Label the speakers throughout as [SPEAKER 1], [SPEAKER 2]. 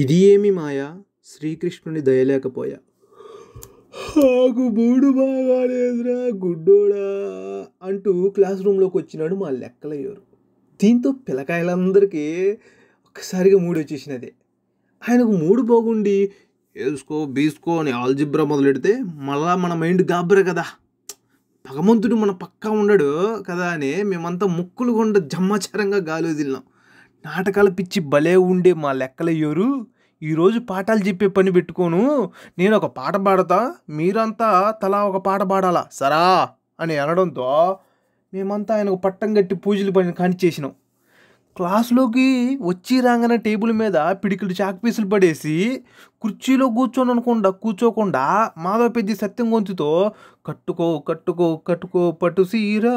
[SPEAKER 1] ఇది ఏమి మాయా శ్రీకృష్ణుని దయలేకపోయా నాకు మూడు బాగాలేదురా గుడ్డోడా అంటూ క్లాస్ రూమ్లోకి వచ్చినాడు మా లెక్కలయ్యారు దీంతో పిల్లకాయలందరికీ ఒక్కసారిగా మూడు వచ్చేసినదే ఆయనకు మూడు బాగుండి వేసుకో బీసుకో అని ఆల్జిబ్ర మొదలెడితే మళ్ళా మన మైండ్ గాబ్రే కదా భగవంతుడు మన పక్కా ఉండడు కదా అని మేమంతా ముక్కులు కొండ జమ్మాచారంగా గాలి వదిలినాం నాటకాల పిచ్చి భలే ఉండే మా లెక్కలయ్యోరు ఈరోజు పాఠాలు చెప్పే పని పెట్టుకోను నేను ఒక పాట పాడతా మీరంతా తలా ఒక పాట పాడాలా సరా అని అనడంతో మేమంతా ఆయనకు పట్టం కట్టి పూజలు పని కానిచేసినాం క్లాస్లోకి వచ్చి రాగానే టేబుల్ మీద పిడికిలు చాక్ పీసులు పడేసి కుర్చీలో కూర్చొని అనుకుండా కూర్చోకుండా మాధవ పెద్ద సత్యం గొంతుతో కట్టుకో కట్టుకో కట్టుకో పట్టు సీరా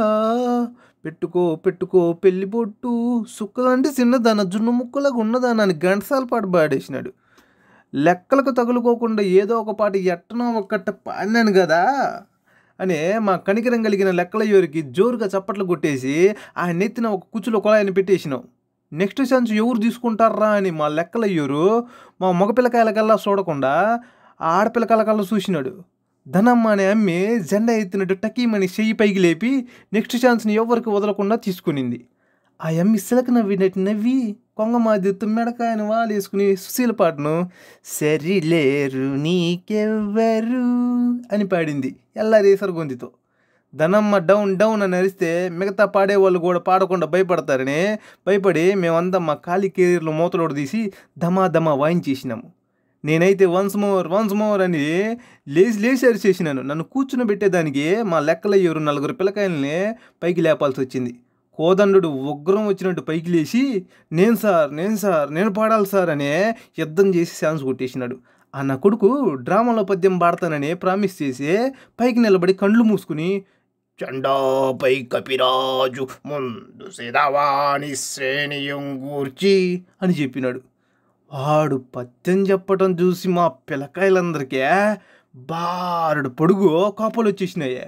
[SPEAKER 1] పెట్టుకో పెట్టుకో పెళ్లి బొట్టు సుక్కదంటే చిన్నదాన జున్ను ముక్కలకు ఉన్నదాన అని గంటసాల పాటు పాడేసినాడు లెక్కలకు తగులుకోకుండా ఏదో ఒక పాట ఎట్టనో ఒక్కట పాడినాను కదా అని మా కనికరం కలిగిన లెక్కల యోరికి జోరుగా చప్పట్లు కొట్టేసి ఆ నెత్తిన ఒక కుచ్చులో కుళాయిని పెట్టేసినాం నెక్స్ట్ సెన్స్ ఎవరు తీసుకుంటారా అని మా లెక్కలయ్యూరు మా మా కల్లా చూడకుండా ఆడపిల్లకాయలకల్లా చూసినాడు ధనమ్మ అనే అమ్మి జెండా ఎత్తినట్టు టకీమని చెయ్యి పైకి లేపి నెక్స్ట్ ఛాన్స్ని ఎవరికి వదలకుండా తీసుకునింది ఆ అమ్మి సిలక నవ్వినట్టు నవ్వి కొంగ మెడకాయని మెడకాయను వాలేసుకుని సుశీల పాటను సరిలేరు నీకెవ్వరు అని పాడింది ఎల్లారేసరి గొంతుతో ధనమ్మ డౌన్ డౌన్ అని అరిస్తే మిగతా పాడేవాళ్ళు కూడా పాడకుండా భయపడతారని భయపడి మేమంతా మా ఖాళీ కెరీర్లో మూతలోడు తీసి ధమా ధమా వాయించేసినాము నేనైతే వన్స్ మోర్ వన్స్ మోర్ అని లేచి లేచి అరిచేసినాను నన్ను కూర్చునబెట్టేదానికి పెట్టేదానికి మా లెక్కల ఎవరు నలుగురు పిల్లకాయలని పైకి లేపాల్సి వచ్చింది కోదండు ఉగ్రం వచ్చినట్టు పైకి లేచి నేను సార్ నేను సార్ నేను పాడాలి సార్ అనే యుద్ధం చేసి శాన్స్ కొట్టేసినాడు ఆ నా కొడుకు డ్రామాలో పద్యం పాడతానని ప్రామిస్ చేసి పైకి నిలబడి కండ్లు మూసుకుని చండాపై కపిరాజు ముందు సిధవాణి శ్రేణియం గూర్చి అని చెప్పినాడు ఆడు పత్యం చెప్పటం చూసి మా పిల్లకాయలందరికీ బారడు పొడుగు కాపలు వచ్చేసినాయే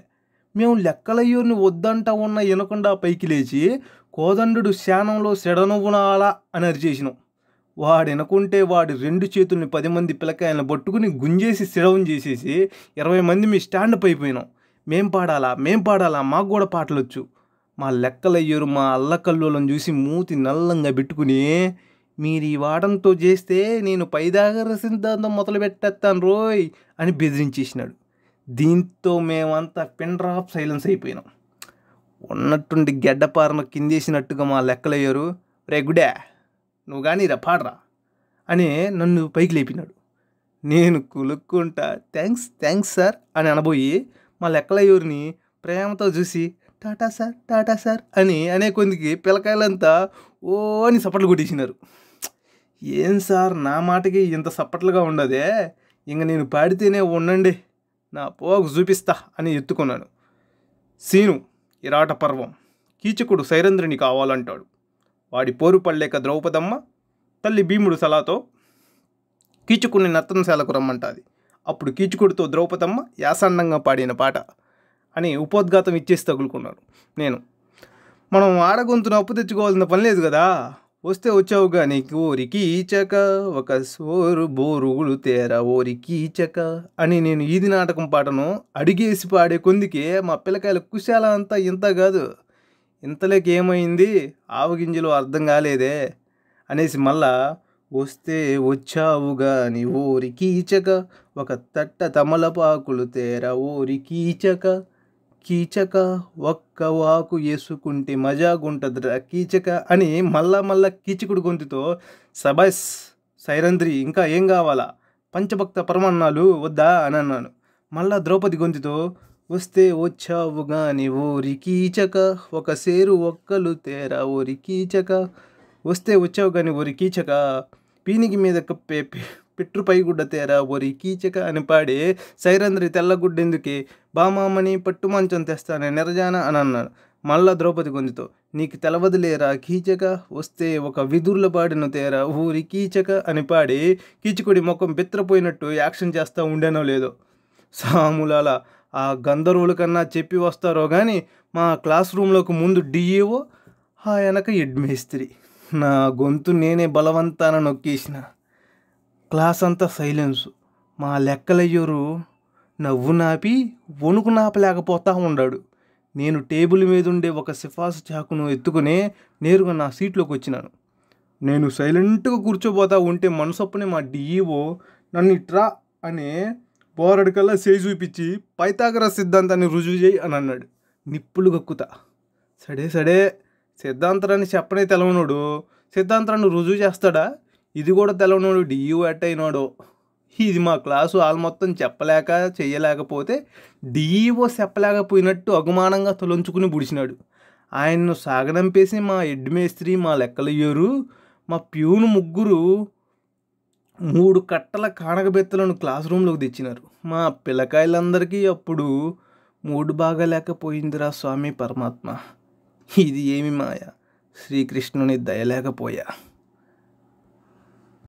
[SPEAKER 1] మేము లెక్కలయ్యూరిని వద్దంటా ఉన్న వినకుండా పైకి లేచి కోదండు శానంలో సెడనువున అని అరిచేసినాం వాడు వినకుంటే వాడి రెండు చేతుల్ని పది మంది పిల్లకాయలను పట్టుకుని గుంజేసి సిడవం చేసేసి ఇరవై మంది మీ స్టాండప్ అయిపోయినాం మేం పాడాలా మేం పాడాలా మాకు కూడా పాటలొచ్చు మా లెక్కలయ్యూరు మా అల్లకల్లోలను చూసి మూతి నల్లంగా పెట్టుకుని మీరు ఈ వాడంతో చేస్తే నేను పైదాగర సిద్ధాంతం మొదలు పెట్టేస్తాను రోయ్ అని బెదిరించేసినాడు దీంతో మేమంతా పిండ్రాప్ సైలెన్స్ అయిపోయినాం ఉన్నట్టుండి గెడ్డపారన కిందేసినట్టుగా మా లెక్కలయ్యారు రే గుడే నువ్వు కానీ రా అని నన్ను పైకి లేపినాడు నేను కులుక్కుంటా థ్యాంక్స్ థ్యాంక్స్ సార్ అని అనబోయి మా లెక్కలయ్యూరిని ప్రేమతో చూసి టాటా సార్ టాటా సార్ అని అనే కొందికి పిల్లకాయలంతా ఓ అని సప్పట్లు కొట్టేసినారు ఏం సార్ నా మాటకి ఇంత సప్పట్లుగా ఉండదే ఇంక నేను పాడితేనే ఉండండి నా పోగు చూపిస్తా అని ఎత్తుకున్నాను సీను ఇరాట పర్వం కీచకుడు సైరంధ్రుని కావాలంటాడు వాడి పోరు పడలేక ద్రౌపదమ్మ తల్లి భీముడు సలాతో కీచుకుని శాలకు రమ్మంటాది అప్పుడు కీచుకుడితో ద్రౌపదమ్మ యాసాన్నంగా పాడిన పాట అని ఉపోద్ఘాతం ఇచ్చేసి తగులుకున్నాను నేను మనం ఆడగొంతున అప్పు తెచ్చుకోవాల్సిన పని లేదు కదా వస్తే వచ్చావుగా కానీ ఓరికి ఈచక ఒక సోరు బోరుగుడు తేరా ఓరికి ఈచక అని నేను ఈది నాటకం పాటను అడిగేసి పాడే కొందికే మా పిల్లకాయల కుశాల అంతా ఇంత కాదు ఇంతలోకి ఏమైంది ఆవగింజలు అర్థం కాలేదే అనేసి మళ్ళా వస్తే వచ్చావుగా నీ ఓరి కీచక ఒక తట్ట తమలపాకులు తేరా ఓరి కీచక కీచక ఒక్క వాకు వేసుకుంటే మజాగుంటుందిరా కీచక అని మళ్ళా మళ్ళా కీచకుడు గొంతుతో సబస్ సైరంధ్రి ఇంకా ఏం కావాలా పంచభక్త పరమాన్నాలు వద్దా అని అన్నాను మళ్ళా ద్రౌపది గొంతుతో వస్తే వచ్చావు కానీ ఓరి కీచక ఒక సేరు ఒక్కలు తేరా ఓరి కీచక వస్తే వచ్చావు కానీ ఓరి కీచక పీనికి మీద కప్పే పైగుడ్డ తేరా ఒరి కీచక అని పాడి సైరంద్రి తెల్లగుడ్డెందుకే బామామని పట్టు మంచం తెస్తానే నిరజాన అని అన్నాడు మళ్ళా ద్రౌపది గొంతుతో నీకు తెలవదులేరా కీచక వస్తే ఒక విధుర్ల పాడిన తేరా ఊరి కీచక అని పాడి కీచకుడి ముఖం బిత్రపోయినట్టు యాక్షన్ చేస్తూ ఉండేనో లేదో సాములాల ఆ గంధర్వుల కన్నా చెప్పి వస్తారో కానీ మా క్లాస్ రూమ్లోకి ముందు డిఏఓ ఆ వెనక హెడ్ నా గొంతు నేనే బలవంతాన నొక్కేసిన క్లాస్ అంతా సైలెన్స్ మా లెక్కలయ్యూరు నవ్వు నాపి వణుకు నాపలేకపోతా ఉన్నాడు నేను టేబుల్ మీద ఉండే ఒక సిఫార్సు చాకును ఎత్తుకునే నేరుగా నా సీట్లోకి వచ్చినాను నేను సైలెంట్గా కూర్చోబోతా ఉంటే మనసప్పునే మా డిఈఓ నన్ను ఇట్రా అనే బోరడికల్లా చేయి చూపించి పైతాగర సిద్ధాంతాన్ని రుజువు చేయి అని అన్నాడు నిప్పులు గక్కుతా సడే సడే సిద్ధాంతరాన్ని చెప్పనే తెలవనుడు సిద్ధాంతాన్ని రుజువు చేస్తాడా ఇది కూడా తెలవనోడు డియూ అట్ అయినాడు ఇది మా క్లాసు వాళ్ళు మొత్తం చెప్పలేక చేయలేకపోతే డిఈఓ e చెప్పలేకపోయినట్టు అగుమానంగా తొలంచుకుని బుడిచినాడు ఆయన్ను సాగనంపేసి మా ఎడ్మేస్త్రి మేస్త్రి మా లెక్కలయ్యారు మా ప్యూను ముగ్గురు మూడు కట్టల కానకబెత్తలను క్లాస్ రూమ్లోకి తెచ్చినారు మా పిల్లకాయలందరికీ అప్పుడు మూడు బాగా లేకపోయిందిరా స్వామి పరమాత్మ ఇది ఏమి మాయ శ్రీకృష్ణుని దయలేకపోయా